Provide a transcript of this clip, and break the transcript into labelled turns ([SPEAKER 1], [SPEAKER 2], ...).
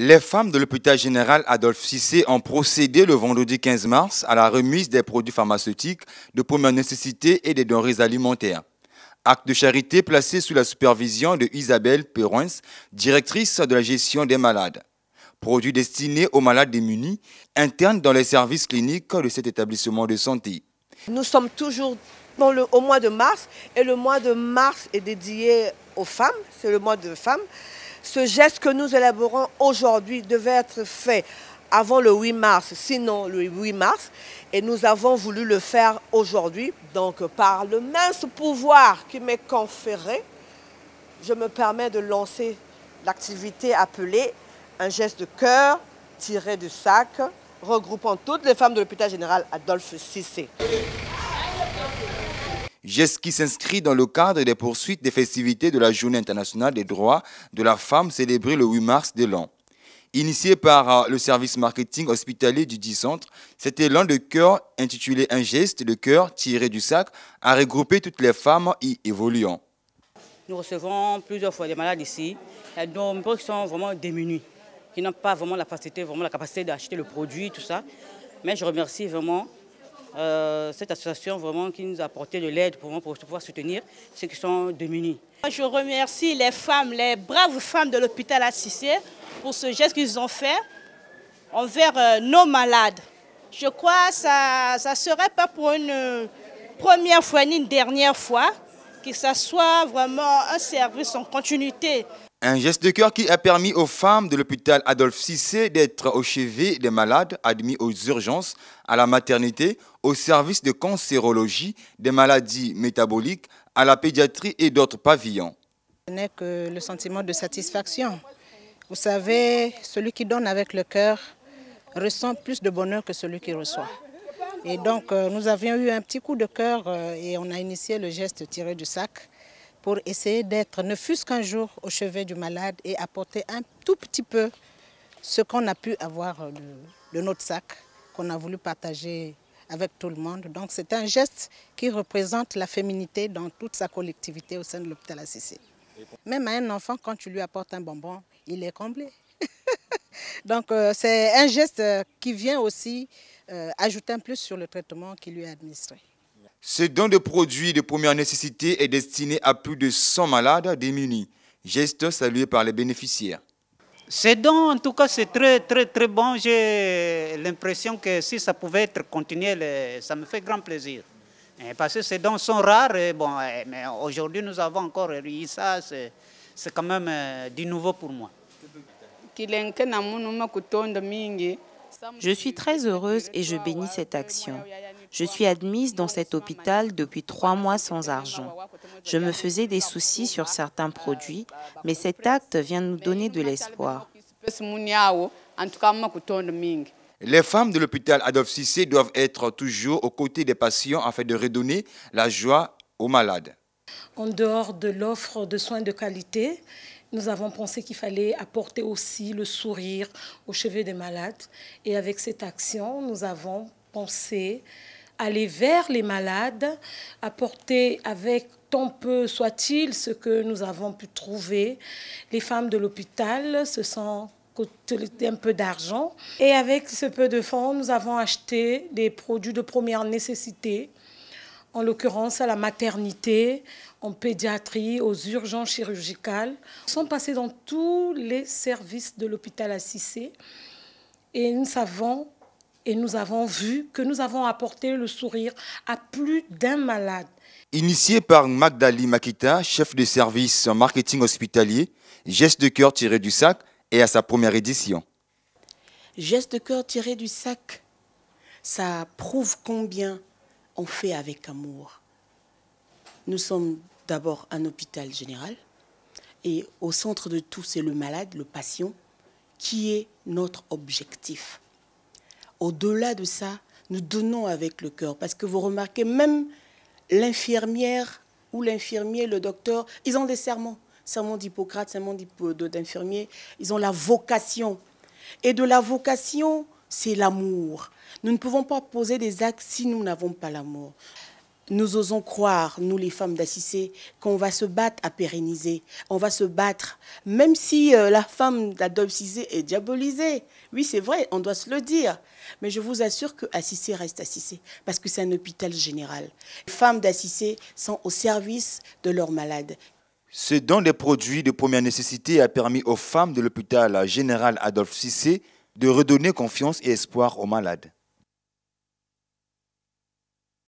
[SPEAKER 1] Les femmes de l'hôpital général Adolphe Cissé ont procédé le vendredi 15 mars à la remise des produits pharmaceutiques de première nécessité et des denrées alimentaires. Acte de charité placé sous la supervision de Isabelle Perrins, directrice de la gestion des malades. Produits destinés aux malades démunis, internes dans les services cliniques de cet établissement de santé.
[SPEAKER 2] Nous sommes toujours dans le, au mois de mars et le mois de mars est dédié aux femmes, c'est le mois de femmes. Ce geste que nous élaborons aujourd'hui devait être fait avant le 8 mars, sinon le 8 mars, et nous avons voulu le faire aujourd'hui. Donc par le mince pouvoir qui m'est conféré, je me permets de lancer l'activité appelée un geste de cœur tiré du sac, regroupant toutes les femmes de l'hôpital général Adolphe Cissé
[SPEAKER 1] geste qui s'inscrit dans le cadre des poursuites des festivités de la Journée internationale des droits de la femme célébrée le 8 mars de l'an. Initié par euh, le service marketing hospitalier du 10 Centre, cet élan de cœur intitulé Un geste de cœur tiré du sac a regroupé toutes les femmes y évoluant.
[SPEAKER 3] Nous recevons plusieurs fois des malades ici, dont qui sont vraiment démunis, qui n'ont pas vraiment la capacité, vraiment la capacité d'acheter le produit, tout ça. Mais je remercie vraiment euh, cette association vraiment qui nous a apporté de l'aide pour, pouvoir soutenir ceux qui sont démunis. Je remercie les femmes, les
[SPEAKER 2] braves femmes de l'hôpital Assisé pour ce geste qu'ils ont fait envers euh, nos malades. Je crois que ça ne serait pas pour une euh, première fois ni une dernière fois que ça soit vraiment un service en continuité
[SPEAKER 1] un geste de cœur qui a permis aux femmes de l'hôpital Adolphe Cissé d'être au chevet des malades admis aux urgences, à la maternité, au service de cancérologie, des maladies métaboliques, à la pédiatrie et d'autres pavillons.
[SPEAKER 4] Ce n'est que le sentiment de satisfaction. Vous savez, celui qui donne avec le cœur ressent plus de bonheur que celui qui reçoit. Et donc, euh, nous avions eu un petit coup de cœur euh, et on a initié le geste tiré du sac pour essayer d'être, ne fût-ce qu'un jour, au chevet du malade et apporter un tout petit peu ce qu'on a pu avoir euh, de, notre sac, qu'on a voulu partager avec tout le monde. Donc c'est un geste qui représente la féminité dans toute sa collectivité au sein de l'hôpital ACC. Même à un enfant, quand tu lui apportes un bonbon, il est comblé. Donc euh, c'est un geste euh, qui vient aussi ajouter un plus sur le traitement qui lui est administré.
[SPEAKER 1] Ce don de produits de première nécessité est destiné à plus de 100 malades démunis, geste salué par les bénéficiaires. Ce don, en tout cas, c'est très, très, très bon. J'ai
[SPEAKER 4] l'impression que si ça pouvait être continué, ça me fait grand plaisir. Eh, parce que ces dons sont rares. bon, eh, mais aujourd'hui, nous avons encore réussi ça. C'est quand même euh, du nouveau pour moi. Je
[SPEAKER 2] suis très heureuse et je bénis cette action. Je suis admise dans cet hôpital depuis trois mois sans argent. Je me faisais des soucis sur certains produits, mais cet acte vient nous donner de l'espoir.
[SPEAKER 1] Les femmes de l'hôpital Adolf Cissé doivent être toujours aux côtés des patients afin de redonner la joie aux malades.
[SPEAKER 3] En dehors de l'offre de soins de qualité, nous avons pensé qu'il fallait apporter aussi le sourire aux cheveux des malades. Et avec cette action, nous avons pensé aller vers les malades, apporter avec tant peu soit-il ce que nous avons pu trouver. Les femmes de l'hôpital se sont un peu d'argent. Et avec ce peu de fonds, nous avons acheté des produits de première nécessité, en l'occurrence à la maternité, en pédiatrie, aux urgences chirurgicales. Nous sommes passés dans tous les services de l'hôpital à Cissé et nous savons et nous avons vu que nous avons apporté le sourire à plus d'un malade.
[SPEAKER 1] Initié par Magdali Makita, chef de service en marketing hospitalier, Geste de cœur tiré du sac est à sa première édition.
[SPEAKER 2] Geste de cœur tiré du sac, ça prouve combien on fait avec amour. Nous sommes d'abord un hôpital général et au centre de tout, c'est le malade, le patient, qui est notre objectif. Au-delà de ça, nous donnons avec le cœur. Parce que vous remarquez, même l'infirmière ou l'infirmier, le docteur, ils ont des serments, Serment d'Hippocrate, serment d'infirmier. Ils ont la vocation. Et de la vocation, c'est l'amour. Nous ne pouvons pas poser des actes si nous n'avons pas l'amour. Nous osons croire, nous les femmes d'Assissé, qu'on va se battre à pérenniser, on va se battre, même si euh, la femme cissé est diabolisée. Oui, c'est vrai, on doit se le dire. Mais je vous assure que Assisé reste Assisé, parce que c'est un hôpital général. Les femmes d'Assisé sont au service de leurs malades.
[SPEAKER 1] Ce don des produits de première nécessité a permis aux femmes de l'hôpital général Adolphe Cissé de redonner confiance et espoir aux malades.